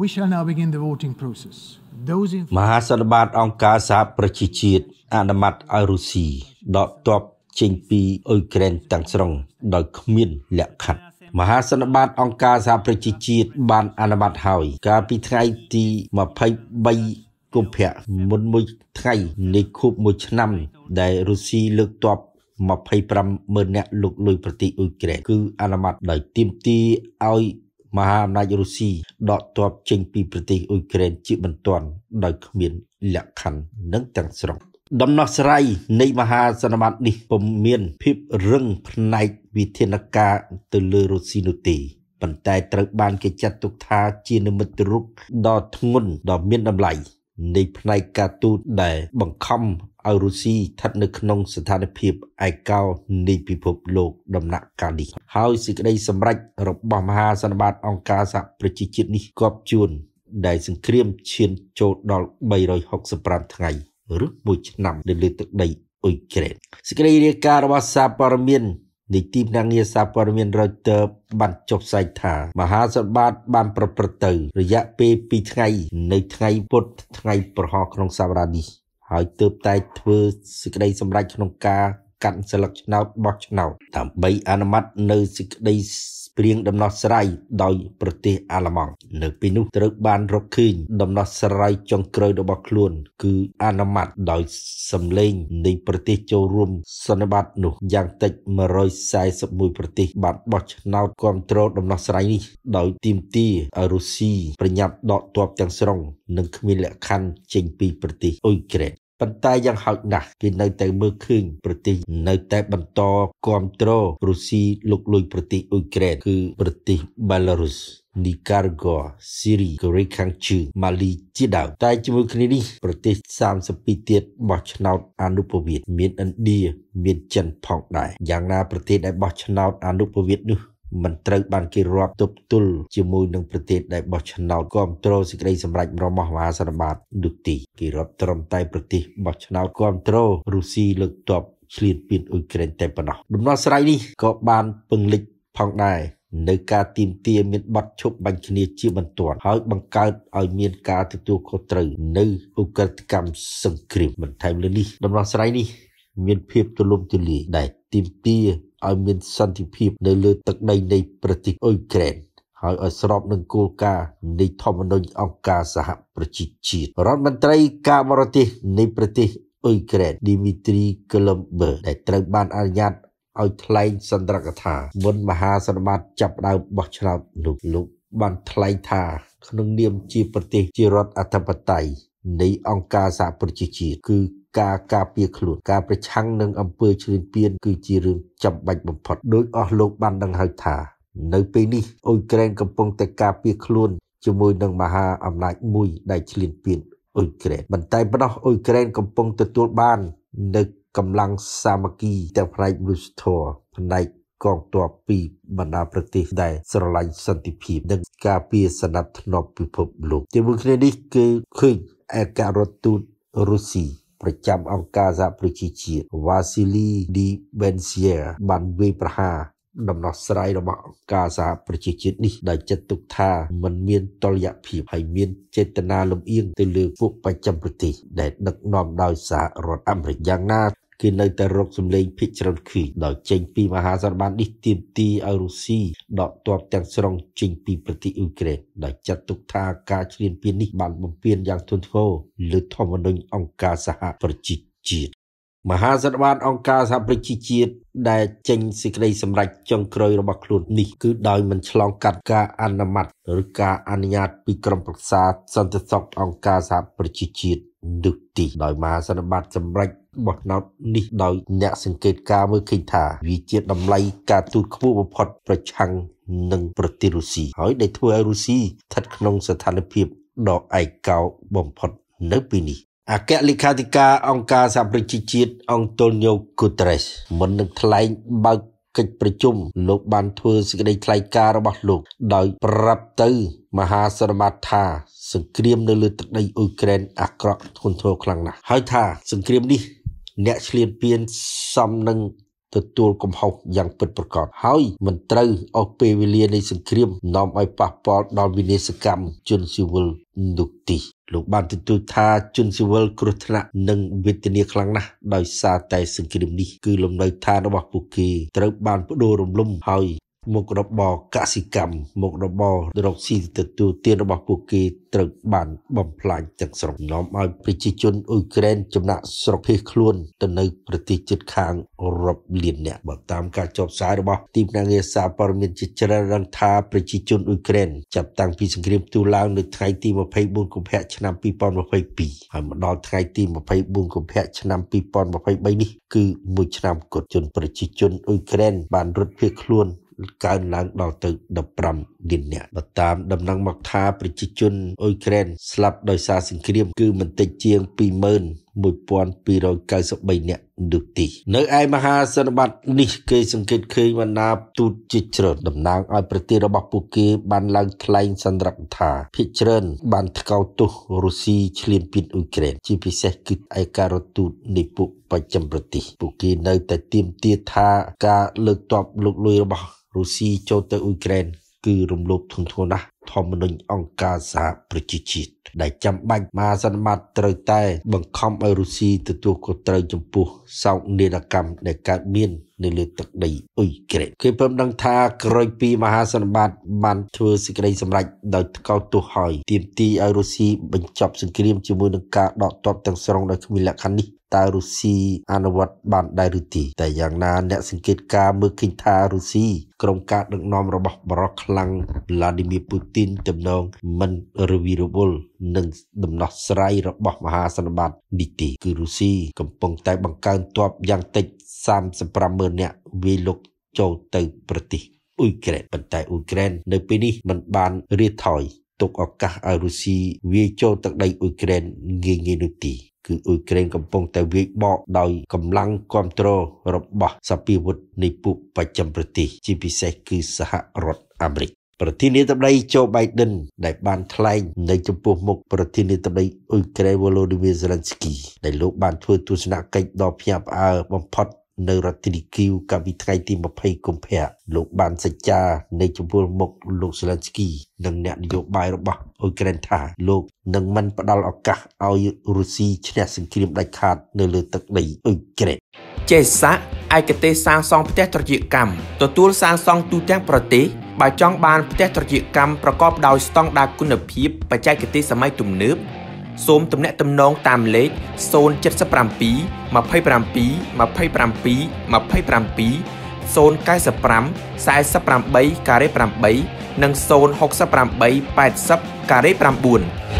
We shall now begin the voting process. Those in មហាសន្និបាតអង្គការសហប្រជាជាតិអនុម័តឲ្យរុស្ស៊ីដកទ័ពចេញពីអ៊ុយក្រែនទាំងស្រុងដោយគ្មាន លក្ខខណ្ឌមហាសន្និបាតអង្គការសហប្រជាជាតិបានអនុម័តហើយ កាលពីថ្ងៃទី23កុម្ភៈមុនមួយថ្ងៃនៃខួបមួយឆ្នាំ ដែលរុស្ស៊ីលើកទ័ព25ម៉ឺននាក់លុកលុយប្រទេសអ៊ុយក្រែនគឺអនុម័តដោយទាមទារឲ្យមហាអំណាចរុស្ស៊ីដកទ័ពចេញពីប្រទេសអ៊ុយក្រែនជាបន្ទាន់ដោយគ្មានលក្ខខណ្ឌនិងទាំងស្រុងដំណោះស្រាយនៃមហាសន្និបាតនេះពុំមានភាពរឹងផ្នែកវិធានការទៅលើរុស្ស៊ីនោះទេប៉ុន្តែត្រូវបានគេចាត់ទុកថាជានិមិត្តរូបដ៏ធ្ងន់ដ៏មានតម្លៃនៃផ្នែកការទូតដែលបង្ខំឲ្យរុស្ស៊ីស្ថិតនៅក្នុងស្ថានភាពឯកោនៃពិភពលោក ដំណាក់កាលនេះហើយសេចក្តីសម្រេចរបស់មហាសន្និបាត អង្គការសហប្រជាជាតិនេះគបជួនដែលសង្គ្រាមឈានចូលដល់365ថ្ងៃឬ1ឆ្នាំនៅលើទឹកដីអ៊ុយក្រែនសេចក្តីរាយការណ៍របស់សារព័ត៌មាននៃទីភ្នាក់ងារសារព័ត៌មាន Reuters បានចុះផ្សាយថា មហាសន្និបាត បាន ប្រព្រឹត្តទៅ រយៈពេល2ថ្ងៃនៅថ្ងៃពុធថ្ងៃ ប្រហោះក្នុងសប្តាហ៍នេះហើយទើបតែធ្វើសេចក្តីសម្រេចក្នុងការ កាត់សិលឹកឆ្នោតបោះឆ្នោតដើម្បីអនុម័តនៅសេចក្តីព្រៀងដំណោះស្រាយដោយប្រទេស អាល្លឺម៉ង់នៅពេលនោះត្រូវ បានរកឃើញដំណោះស្រាយចុងក្រោយរបស់ខ្លួន គឺអនុម័តដោយសម្លេងនៃប្រទេសចូលរួម សន្និបាតនោះ យ៉ាងតិច141ប្រទេសបានបោះឆ្នោតគ្រប់គ្រងដំណោះស្រាយនេះ ដោយទីមទីឲ្យរុស្ស៊ីប្រញាប់ដកទ័ពទាំងស្រុង និងគ្មានលក្ខខណ្ឌចេញពីប្រទេសអ៊ុយក្រែនប៉ុន្តែយ៉ាងហោចណាស់គេនៅតែមើលឃើញប្រទេសនៅតែបន្តគ្រប់គ្រងរុស្ស៊ីលុកលុយប្រទេសអ៊ុយក្រែនគឺ ប្រទេសបាឡារុសនីការហ្គោស៊ីរីកូរ៉េខាងជើងម៉ាលីជាដើមតែជាមួយគ្នានេះប្រទេស32ទៀតបោះឆ្នោតអនុប្រវត្តិមានឥណ្ឌាមានចិនផង ដែរយ៉ាងណា ប្រទេសដែលបោះឆ្នោតអនុប្រវត្តិនោះមិនត្រូវបានគេរាប់ទប់ទល់ជាមួយនឹងប្រទេសដែលបោះឆ្នោតគ្រប់គ្រងសេចក្តីសម្រេចរបស់មហាសន្និបាតនោះទេគេរាប់ត្រឹមតែប្រទេសបោះឆ្នោតគ្រប់គ្រងរុស្ស៊ីលើកទ័ពឆ្លៀតពៀនអ៊ុយក្រែនតែប៉ុណ្ណោះដំណោះស្រាយនេះក៏បានពឹងលិចផងដែរនៅការទីមទាមានប័ណ្ណឈប់បាញ់គ្នាជាបន្ទាន់ហើយបង្កើតឲ្យមានការទទួលខុសត្រូវនៅឧក្រិដ្ឋកម្មសង្គ្រាមបន្ថែមលើនេះ ដំណោះស្រាយនេះ មានភាពទូលំទូលាយដែលទីមទាឲ្យមានសន្តិភាពនៅលើទឹកដីនៃប្រទេសអ៊ុយក្រែន ហើយឲ្យស្របនឹងគោលការណ៍នៃធម្មនុញ្ញអង្គការសហប្រជាជាតិរដ្ឋមន្ត្រីការបរទេសនៃប្រទេសអ៊ុយក្រែនឌីមីត្រីកលឹមបឺដែលត្រូវបានអនុញ្ញាតឲ្យថ្លែងសន្ទរកថាមុនមហាសន្និបាតចាប់ផ្ដើមបោះឆ្នោតនោះលោកបានថ្លែងថា ក្នុងនាមជាប្រទេសជារដ្ឋអធិបតេយ្យនៃអង្គការសហប្រជាជាតិគឺការការពារខ្លួនការប្រឆាំងនឹងអំពើឈ្លានពាន គឺជារឿងចាំបាច់បំផុតដោយអស់លោកបានដឹងហើយថា នៅពេលនេះអ៊ុយក្រែនកំពុងតែការពារខ្លួនជាមួយនឹងមហាអំណាចមួយដែលឈ្លានពានអ៊ុយក្រែនមិនតែប៉ុណ្ណោះអ៊ុយក្រែនកំពុងទទួលបាននៅកម្លាំងសាមគ្គីទាំងផ្នែកមនុស្សធម៌ផ្នែកកងទ័ពពីបណ្ដាប្រទេសដែលស្រឡាញ់សន្តិភាពនិងការពារសណ្ដាប់ធ្នាប់ពិភពលោកជាមួយគ្នានេះគឺឃើញឯករដ្ឋទូតរុស្ស៊ីប្រចាំអង្គការសហប្រជាជាតិ Vasily Debentyer បានវាយប្រហារដំណោះស្រាយរបស់អង្គការសហប្រជាជាតិនេះដែលចាត់ទុកថាมันមានតលយភាពហើយមានចេតនាលំអៀងទៅលើពួកបច្ចឹមប្រទេស ដែលដឹកនាំដោយសហរដ្ឋអាមេរិកយ៉ាងណាគេនៅតែរកសម្លេងភិកច្រើនឃីដោយចេញពីមហាសន្និបាតនេះទាមទារឲ្យរុស្ស៊ីដកទ័ពទាំងស្រុងចេញពីប្រទេសអ៊ុយក្រែនដោយចាត់ទុកថាការឈ្លានពាននេះបានបំពានយ៉ាងធ្ងន់ធ្ងរលើធម្មនុញ្ញអង្គការសហប្រជាជាតិមហាសន្និបាតអង្គការសហប្រជាជាតិដែលចេញសេចក្តីសម្រេចចុងក្រោយរបស់ខ្លួននេះគឺដោយមិនឆ្លងកាត់ការអនុម័តឬការអនុញ្ញាតពីក្រុមប្រឹក្សាសន្តិសុខអង្គការសហប្រជាជាតិនោះទី ដោយមហាសន្និបាតសម្រេចបោះណោតនេះដោយអ្នកសង្កេតការមើលឃើញថាវាជាតម្លៃការទូតខ្ពស់បំផុតប្រឆាំងនឹងប្រទេសរុស្ស៊ីហើយដែលធ្វើឲ្យរុស្ស៊ីស្ថិតក្នុងស្ថានភាពដ៏ឯកោបំផុតនៅពេលនេះអគ្គលេខាធិការអង្គការសហប្រជាជាតិអង្គតូនីយ៉ូកូត្រេសមិននឹងថ្លែងបើកកិច្ចប្រជុំលោកបានធ្វើសេចក្តីថ្លែងការណ៍របស់លោក ដោយប្រាប់ទៅមហាសន្និបាតថា សង្គ្រាមនៅលើទឹកដីអ៊ុយក្រែនអាក្រក់ធ្ងន់ធ្ងរខ្លាំងណាស់ហើយថាសង្គ្រាមនេះអ្នកឆ្លៀនពៀនសំនឹងទទួលកំហុសយ៉ាងពិតប្រាកដហើយមិនត្រូវអស់ពេលវេលានៃសង្គ្រាមនាំឲ្យប៉ះពាល់ដល់វិនិស្សកម្មជនស៊ីវិលនោះទី លោកបានទទូចថាជនស៊ីវិលគ្រោះថ្នាក់និងវេទនាខ្លាំងណាស់ដោយសារតែសង្គ្រាមនេះគឺលំនៅឋានរបស់ពួកគេត្រូវបានបដូររំលំហើយមុខរបរកសិកម្មមុខរបររកស៊ីទទួលទានរបស់ពួកគេត្រូវបានបំផ្លាញទាំងស្រុងនាំឲ្យប្រជាជនអ៊ុយក្រែនចំណាក់ស្រុកភៀសខ្លួនទៅនៅប្រទេសជិតខាងរាប់លានអ្នកបើតាមការចុះផ្សាយរបស់ទីភ្នាក់ងារសារព័ត៌មានជាច្រើនរងថាប្រជាជនអ៊ុយក្រែនចាប់តាំងពីសង្គ្រាមទូឡើងនៅថ្ងៃទី24កុម្ភៈឆ្នាំ2022ហើយមកដល់ថ្ងៃទី24កុម្ភៈឆ្នាំ2023នេះគឺមួយឆ្នាំគត់ជនប្រជាជនអ៊ុយក្រែនបានរត់ភៀសខ្លួនកើនឡើងដល់ទៅ15លាននាក់បើតាមដំណឹងមកថាប្រជាជនអ៊ុយក្រែនស្លាប់ដោយសារសង្គ្រាមគឺមិនតិចជាង20,000 1293នាក់នោះទីនៅឯមហាសន្និបាតនេះគេសង្កេតឃើញវណ្ណាទូតជាច្រើនតំណាងឲ្យ ប្រទេសរបស់ពួកគេបានឡើងថ្លែងសន្ទរកថាភាគច្រើនបានថ្កោលទោសរុស្ស៊ីឈ្លានពានអ៊ុយក្រែនជាពិសេសគឺឯកការទូតនៃពួកបច្ចិមប្រទេសពួកគេនៅតែទាមទារថាការលើកទ័ពលោកលួយរបស់រុស្ស៊ីចូលទៅអ៊ុយក្រែនគឺរំលោភធ្ងន់ធ្ងរណាស់ធម្មនុញ្ញអង្គការសហប្រជាជាតិដែលចាំបាច់មកសន្មតត្រូវតែ បង្ខំឲ្យរុស្ស៊ីទទួលខុសត្រូវចំពោះសោកនាដកម្មដែលកើតមាននៅលើទឹកដីអ៊ុយក្រែនគេពំដឹងថាក្រោយពីមហាសន្និបាតបានធ្វើសេចក្តីសម្រេចដោយថ្កោលទោសហើយ ទាមទារឲ្យរុស្ស៊ីបញ្ចប់សង្គ្រាមជាមួយនឹងការដកទ័ពទាំងស្រុងដោយគ្មានលក្ខខណ្ឌនេះតើរុស្ស៊ីអនុវត្តបានដែរឬទេតែយ៉ាងណាអ្នកសង្កេតការមើលឃើញថារុស្ស៊ីក្រុមការដឹកនាំរបស់បរោះខ្លាំង Vladimir Putin ទំនងមិនរវិរវល់នឹងដំណោះស្រាយរបស់មហាសន្និបាតនេះទេគឺរុស្ស៊ីកំពុងតែបង្កើនទ័ពយ៉ាងតិច350,000នាក់វាយលុកចូលទៅប្រទេសអ៊ុយក្រែនប៉ុន្តែអ៊ុយក្រែននៅពេលនេះមិនបានរៀថយទុកឱកាសឲ្យរុស្ស៊ីវាយចូលទឹកដីអ៊ុយក្រែន ងាយងាយនោះទេគឺអ៊ុយក្រែនកំពុងតែវាយបកដោយកម្លាំងគ្រប់គ្រងរបស់សពាវុធនៃពួកបច្ចិមប្រទេស ជាពិសេស គឺសហរដ្ឋអាមេរិកប្រធានាធិបតីโจ Biden ដែលបានថ្លែងនៅចំពោះមុខប្រធានាធិបតីអ៊ុយក្រែន Volodymyr Zelensky ដែលលោកបានធ្វើទស្សនកិច្ចដ៏ភ្ញាក់ផ្អើលបំផុតនៅរដ្ឋធានីគីវកាលពីថ្ងៃទី20កុម្ភៈលោកបានសច្ចានៃចំពោះមុខលោកសេឡិនស្គី និងអ្នកនយោបាយរបស់អ៊ុយក្រែនថា លោកនឹងមិនផ្ដល់ឱកាសឲ្យរុស្ស៊ីឈ្នះសង្គ្រាមដាច់ខាត នៅលើទឹកដីអ៊ុយក្រែនចេស័កឯកទេសសាងសង់ផ្ទះត្រជាកម្មទទួលសាងសង់ទូទាំងប្រទេសបើចង់បាន ផ្ទះត្រជាកម្មប្រកបដោយស្តង់ដារគុណភាពបច្ចេកទេសសម័យទំនើបសូមទំនាក់ទំនងតាមលេខ077 27 27 27 095 48ការ៉េ8និង068 80ការ៉េ9